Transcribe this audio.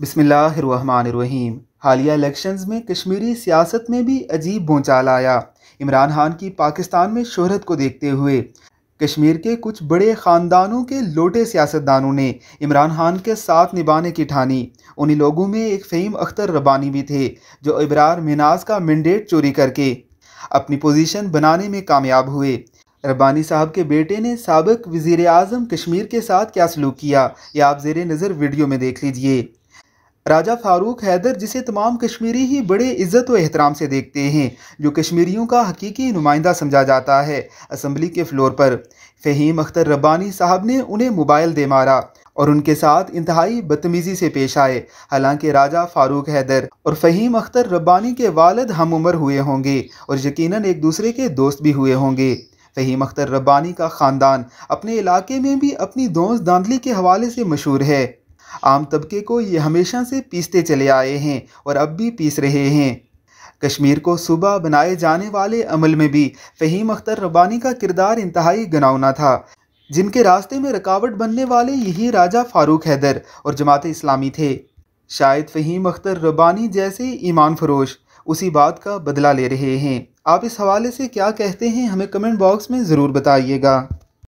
बिसमीम हालिया इलेक्शंस में कश्मीरी सियासत में भी अजीब भूचाल आया इमरान खान की पाकिस्तान में शोहरत को देखते हुए कश्मीर के कुछ बड़े ख़ानदानों के लोटे सियासतदानों ने इमरान खान के साथ निभाने की ठानी उन्हीं लोगों में एक फ़हीम अख्तर रबानी भी थे जो इब्रार मिनाज का मैंडेट चोरी करके अपनी पोजीशन बनाने में कामयाब हुए रबानी साहब के बेटे ने सबक वज़ी अजम कश्मीर के साथ क्या सलूक किया यह आप जेर नज़र वीडियो में देख लीजिए राजा फ़ारूक हैदर जिसे तमाम कश्मीरी ही बड़े इज़्ज़त व एहतराम से देखते हैं जो कश्मीरियों का हकीकी नुमाइंदा समझा जाता है असम्बली के फ्लोर पर फ़हीम अख्तर रब्बानी साहब ने उन्हें मोबाइल दे मारा और उनके साथ इंतहाई बदतमीज़ी से पेश आए हालांकि राजा फ़ारूक हैदर और फ़हीम अख्तर रब्बानी के वालद हम उम्र हुए होंगे और यकीनन एक दूसरे के दोस्त भी हुए होंगे फ़हीम अख्तर रब्बानी का ख़ानदान अपने इलाके में भी अपनी दोस्त धांधली के हवाले से मशहूर है आम तबके को ये हमेशा से पीसते चले आए हैं और अब भी पीस रहे हैं कश्मीर को सुबह बनाए जाने वाले अमल में भी फ़हीम अख्तर रबानी का किरदार इंतहाई गनावना था जिनके रास्ते में रकावट बनने वाले यही राजा फारूक हैदर और जमात इस्लामी थे शायद फ़हीम अख्तर रबानी जैसे ईमान फरोश उसी बात का बदला ले रहे हैं आप इस हवाले से क्या कहते हैं हमें कमेंट बॉक्स में ज़रूर बताइएगा